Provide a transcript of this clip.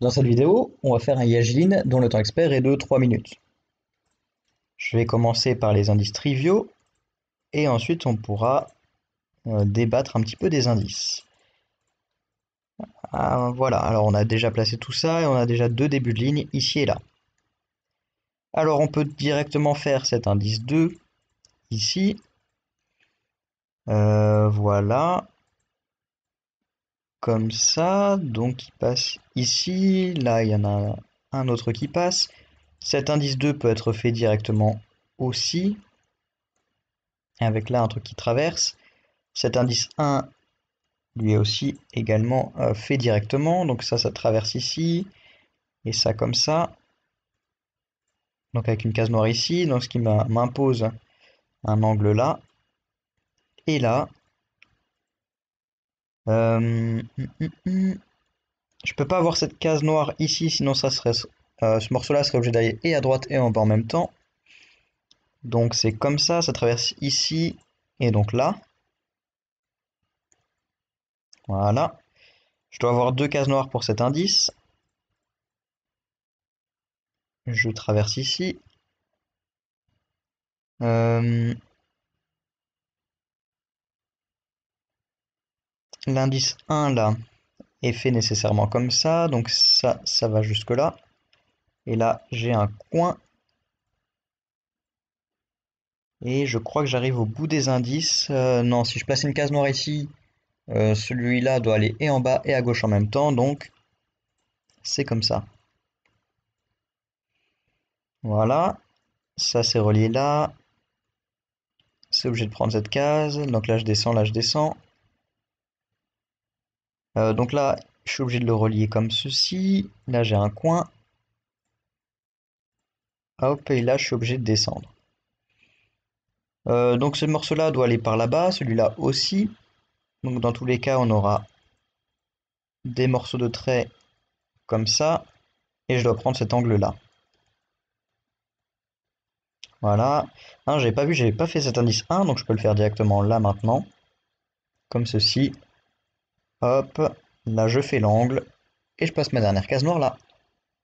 Dans cette vidéo, on va faire un Yageline dont le temps expert est de 3 minutes. Je vais commencer par les indices triviaux et ensuite on pourra euh, débattre un petit peu des indices. Ah, voilà, alors on a déjà placé tout ça et on a déjà deux débuts de ligne ici et là. Alors on peut directement faire cet indice 2 ici. Euh, voilà comme ça, donc il passe ici, là il y en a un autre qui passe. Cet indice 2 peut être fait directement aussi, avec là un truc qui traverse. Cet indice 1 lui est aussi également euh, fait directement, donc ça, ça traverse ici, et ça comme ça. Donc avec une case noire ici, donc ce qui m'impose un angle là, et là, euh, hum, hum, hum. je peux pas avoir cette case noire ici, sinon ça serait euh, ce morceau-là serait obligé d'aller et à droite et en bas en même temps. Donc c'est comme ça, ça traverse ici et donc là. Voilà. Je dois avoir deux cases noires pour cet indice. Je traverse ici. Euh, l'indice 1 là est fait nécessairement comme ça, donc ça, ça va jusque là. Et là, j'ai un coin. Et je crois que j'arrive au bout des indices. Euh, non, si je place une case noire ici, euh, celui-là doit aller et en bas et à gauche en même temps, donc c'est comme ça. Voilà, ça c'est relié là. C'est obligé de prendre cette case, donc là je descends, là je descends. Euh, donc là, je suis obligé de le relier comme ceci. Là, j'ai un coin. Ah, hop, et là, je suis obligé de descendre. Euh, donc ce morceau-là doit aller par là-bas, celui-là aussi. Donc dans tous les cas, on aura des morceaux de traits comme ça. Et je dois prendre cet angle-là. Voilà. je j'ai pas vu, j'ai pas fait cet indice 1, donc je peux le faire directement là maintenant. Comme ceci. Hop, là je fais l'angle et je passe ma dernière case noire là.